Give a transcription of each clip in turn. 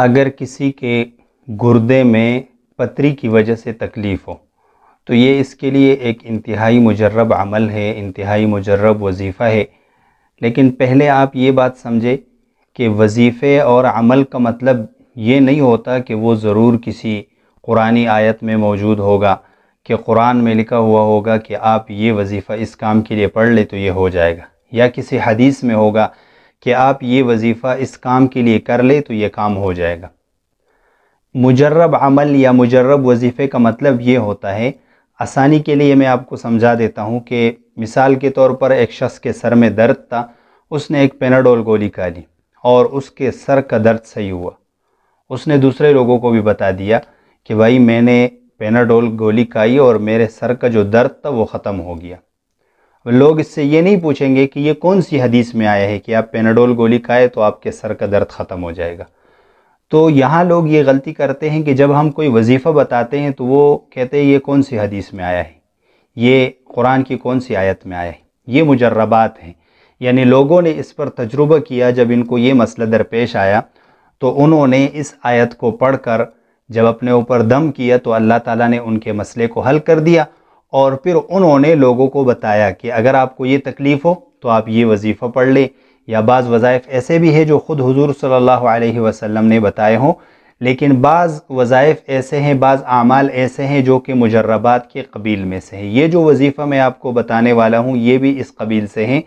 अगर किसी के गुर्दे में पथरी की वजह से तकलीफ़ हो तो ये इसके लिए एक इंतहाई मुजरब अमल है इंतहाई मुजरब वजीफ़ा है लेकिन पहले आप ये बात समझे कि वजीफ़े और अमल का मतलब ये नहीं होता कि वो ज़रूर किसी कुरानी आयत में मौजूद होगा कि कुरान में लिखा हुआ होगा कि आप ये वजीफ़ा इस काम के लिए पढ़ ले तो ये हो जाएगा या किसी हदीस में होगा कि आप ये वजीफ़ा इस काम के लिए कर ले तो ये काम हो जाएगा मुजरब अमल या मुजरब वजीफ़े का मतलब ये होता है आसानी के लिए मैं आपको समझा देता हूँ कि मिसाल के तौर पर एक शख्स के सर में दर्द था उसने एक पेनाडोल गोली खा ली और उसके सर का दर्द सही हुआ उसने दूसरे लोगों को भी बता दिया कि भाई मैंने पेनाडोल गोली खाई और मेरे सर का जो दर्द था वो ख़त्म हो गया लोग इससे ये नहीं पूछेंगे कि ये कौन सी हदीस में आया है कि आप पेनाडोल गोली खाए तो आपके सर का दर्द ख़त्म हो जाएगा तो यहाँ लोग ये गलती करते हैं कि जब हम कोई वजीफ़ा बताते हैं तो वो कहते हैं ये कौन सी हदीस में आया है ये कुरान की कौन सी आयत में आया है ये मुजर्रबात हैं यानी लोगों ने इस पर तजुर्बा किया जब इनको ये मसला दरपेश आया तो उन्होंने इस आयत को पढ़कर जब अपने ऊपर दम किया तो अल्लाह ताला ने उनके मसले को हल कर दिया और फिर उन्होंने लोगों को बताया कि अगर आपको ये तकलीफ़ हो तो आप ये वजीफ़ा पढ़ लें या बाज़ वज़ाइफ़ ऐसे भी है जो ख़ुद हुजूर सल्लल्लाहु अलैहि वसल्लम ने बताए हों लेकिन बाज़ वज़ाइफ़ ऐसे हैं बाज़ आमाल ऐसे हैं जो कि मुजर्रबात के कबील में से हैं ये जो वजीफ़ा मैं आपको बताने वाला हूँ ये भी इस कबील से हैं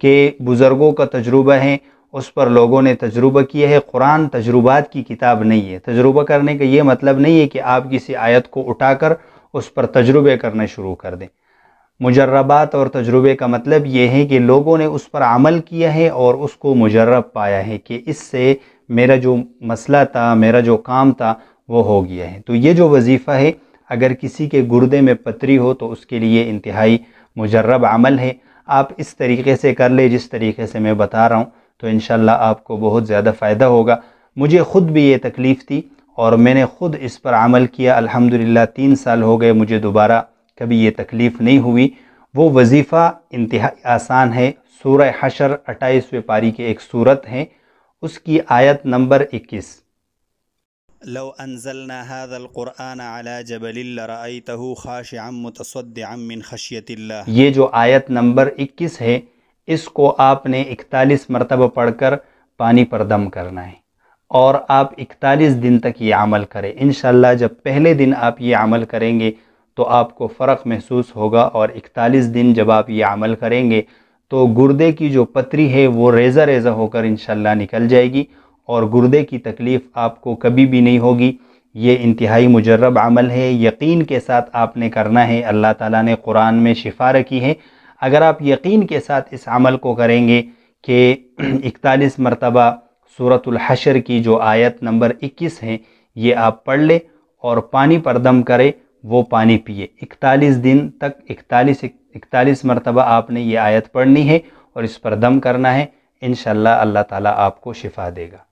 कि बुज़ुर्गों का तजुर्बा है उस पर लोगों ने तजुर्बा किया है कुरान तजुर्बात की किताब नहीं है तजुर्बा करने का ये मतलब नहीं है कि आप किसी आयत को उठाकर उस पर तजुर्बे करने शुरू कर दें मुजर्रबात और तजुर्बे का मतलब ये है कि लोगों ने उस पर अमल किया है और उसको मुजर्रब पाया है कि इससे मेरा जो मसला था मेरा जो काम था वो हो गया है तो ये जो वजीफ़ा है अगर किसी के गुर्दे में पतरी हो तो उसके लिए इंतहाई मुजर्रब अमल है आप इस तरीके से कर ले जिस तरीके से मैं बता रहा हूँ तो इन आपको बहुत ज़्यादा फ़ायदा होगा मुझे ख़ुद भी ये तकलीफ़ थी और मैंने ख़ुद इस पर अमल किया अल्हम्दुलिल्लाह तीन साल हो गए मुझे दोबारा कभी ये तकलीफ़ नहीं हुई वो वजीफ़ा इंतहा आसान है सूरह हशर अट्ठाईसवें पारी के एक सूरत है उसकी आयत नंबर इक्कीस لو أنزلنا هذا القرآن على جبل لرأيته خاشعا متصدعا من خشية الله ये जो आयत नंबर 21 है इसको आपने 41 मरतबा पढ़कर पानी पर दम करना है और आप 41 दिन तक ये अमल करें इन जब पहले दिन आप ये अमल करेंगे तो आपको फ़र्क महसूस होगा और 41 दिन जब आप ये अमल करेंगे तो गुर्दे की जो पतरी है वो रेज़ा रेज़ा होकर इन निकल जाएगी और गुर्दे की तकलीफ़ आपको कभी भी नहीं होगी ये इंतहाई मुजरब अमल है यकीन के साथ आपने करना है अल्लाह ताला ने कुरान में शिफा रखी है अगर आप यकीन के साथ इस अमल को करेंगे कि इकतालीस मरतबा सूरतुल हशर की जो आयत नंबर 21 है ये आप पढ़ ले और पानी पर दम करे वो पानी पिए 41 दिन तक 41 41 मरतबा आपने ये आयत पढ़नी है और इस पर दम करना है इन अल्लाह ताला आपको शिफा देगा